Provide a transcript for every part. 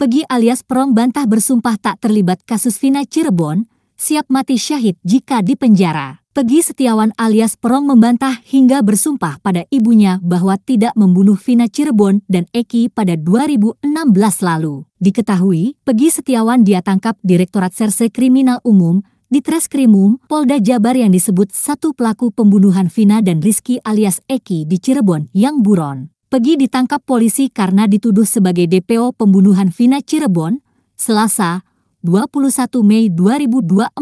Pegi alias Perong bantah bersumpah tak terlibat kasus Vina Cirebon, siap mati syahid jika dipenjara. Pegi Setiawan alias Perong membantah hingga bersumpah pada ibunya bahwa tidak membunuh Vina Cirebon dan Eki pada 2016 lalu. Diketahui, Pegi Setiawan dia tangkap Direktorat Serse Kriminal Umum di Treskrimum, Polda Jabar yang disebut satu pelaku pembunuhan Vina dan Rizky alias Eki di Cirebon yang buron. Pegi ditangkap polisi karena dituduh sebagai DPO pembunuhan Vina Cirebon, Selasa, 21 Mei 2024,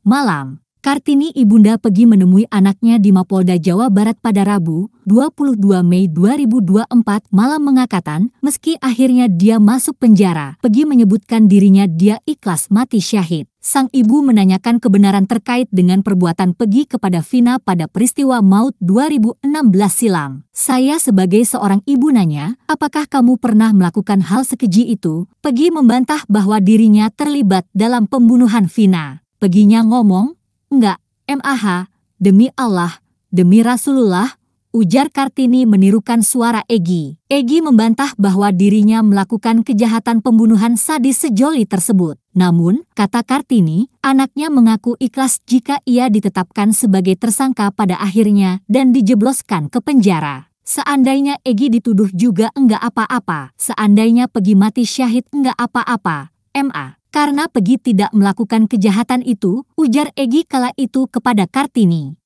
malam. Kartini Ibunda pergi menemui anaknya di Mapolda Jawa Barat pada Rabu, 22 Mei 2024 malam mengatakan, meski akhirnya dia masuk penjara, pergi menyebutkan dirinya dia ikhlas mati syahid. Sang ibu menanyakan kebenaran terkait dengan perbuatan pergi kepada Vina pada peristiwa maut 2016 silam. Saya sebagai seorang ibu nanya, apakah kamu pernah melakukan hal sekeji itu? Pegi membantah bahwa dirinya terlibat dalam pembunuhan Vina. Peginya ngomong, Enggak, MAH, demi Allah, demi Rasulullah, ujar Kartini menirukan suara Egi. Egi membantah bahwa dirinya melakukan kejahatan pembunuhan sadis sejoli tersebut. Namun, kata Kartini, anaknya mengaku ikhlas jika ia ditetapkan sebagai tersangka pada akhirnya dan dijebloskan ke penjara. Seandainya Egi dituduh juga enggak apa-apa, seandainya pergi mati syahid enggak apa-apa, MA. Karena Pegi tidak melakukan kejahatan itu, ujar Egi kala itu kepada Kartini.